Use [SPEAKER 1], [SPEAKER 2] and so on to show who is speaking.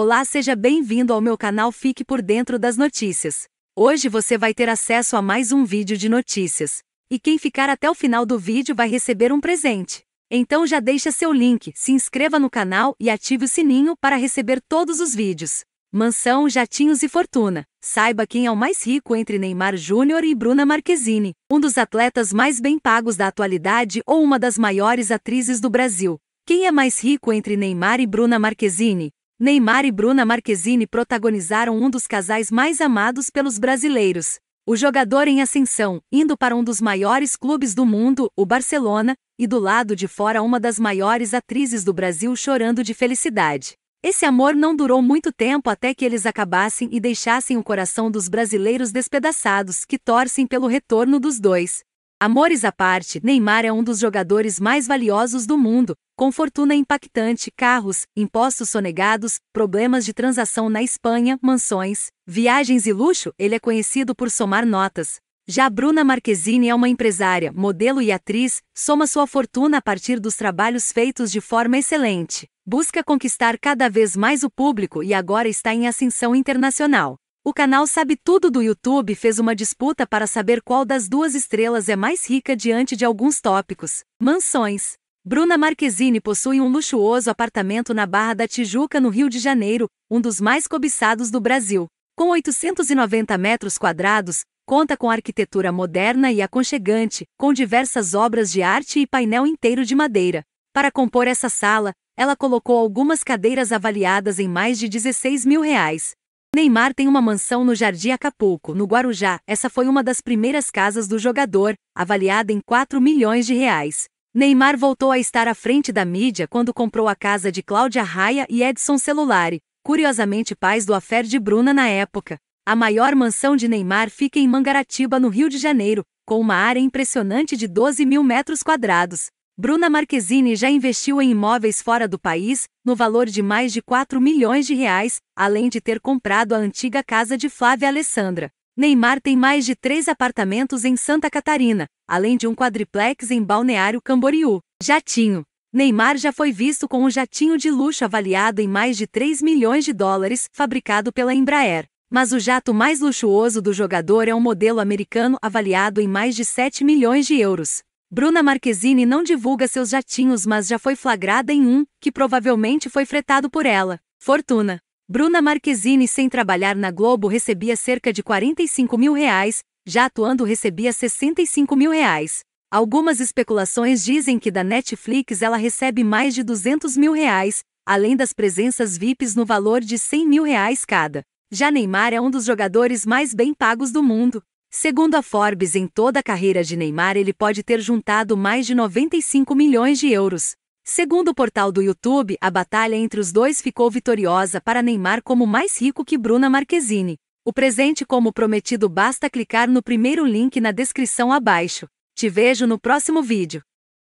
[SPEAKER 1] Olá, seja bem-vindo ao meu canal Fique por Dentro das Notícias. Hoje você vai ter acesso a mais um vídeo de notícias. E quem ficar até o final do vídeo vai receber um presente. Então já deixa seu link, se inscreva no canal e ative o sininho para receber todos os vídeos. Mansão, jatinhos e fortuna. Saiba quem é o mais rico entre Neymar Júnior e Bruna Marquezine, um dos atletas mais bem pagos da atualidade ou uma das maiores atrizes do Brasil. Quem é mais rico entre Neymar e Bruna Marquezine? Neymar e Bruna Marquezine protagonizaram um dos casais mais amados pelos brasileiros. O jogador em ascensão, indo para um dos maiores clubes do mundo, o Barcelona, e do lado de fora uma das maiores atrizes do Brasil chorando de felicidade. Esse amor não durou muito tempo até que eles acabassem e deixassem o coração dos brasileiros despedaçados que torcem pelo retorno dos dois. Amores à parte, Neymar é um dos jogadores mais valiosos do mundo, com fortuna impactante, carros, impostos sonegados, problemas de transação na Espanha, mansões, viagens e luxo, ele é conhecido por somar notas. Já Bruna Marquezine é uma empresária, modelo e atriz, soma sua fortuna a partir dos trabalhos feitos de forma excelente. Busca conquistar cada vez mais o público e agora está em ascensão internacional. O canal Sabe Tudo do YouTube fez uma disputa para saber qual das duas estrelas é mais rica diante de alguns tópicos. Mansões. Bruna Marquezine possui um luxuoso apartamento na Barra da Tijuca, no Rio de Janeiro, um dos mais cobiçados do Brasil. Com 890 metros quadrados, conta com arquitetura moderna e aconchegante, com diversas obras de arte e painel inteiro de madeira. Para compor essa sala, ela colocou algumas cadeiras avaliadas em mais de 16 mil reais. Neymar tem uma mansão no Jardim Acapulco, no Guarujá. Essa foi uma das primeiras casas do jogador, avaliada em 4 milhões de reais. Neymar voltou a estar à frente da mídia quando comprou a casa de Cláudia Raia e Edson Celulari, curiosamente pais do Afer de Bruna na época. A maior mansão de Neymar fica em Mangaratiba, no Rio de Janeiro, com uma área impressionante de 12 mil metros quadrados. Bruna Marquezine já investiu em imóveis fora do país, no valor de mais de 4 milhões de reais, além de ter comprado a antiga casa de Flávia Alessandra. Neymar tem mais de três apartamentos em Santa Catarina, além de um quadriplex em Balneário Camboriú. Jatinho. Neymar já foi visto com um jatinho de luxo avaliado em mais de 3 milhões de dólares, fabricado pela Embraer. Mas o jato mais luxuoso do jogador é um modelo americano avaliado em mais de 7 milhões de euros. Bruna Marquezine não divulga seus jatinhos, mas já foi flagrada em um, que provavelmente foi fretado por ela. Fortuna. Bruna Marquezine, sem trabalhar na Globo, recebia cerca de 45 mil reais, já atuando recebia 65 mil reais. Algumas especulações dizem que da Netflix ela recebe mais de 200 mil reais, além das presenças VIPs no valor de 100 mil reais cada. Já Neymar é um dos jogadores mais bem pagos do mundo, Segundo a Forbes, em toda a carreira de Neymar ele pode ter juntado mais de 95 milhões de euros. Segundo o portal do YouTube, a batalha entre os dois ficou vitoriosa para Neymar como mais rico que Bruna Marquezine. O presente como prometido basta clicar no primeiro link na descrição abaixo. Te vejo no próximo vídeo.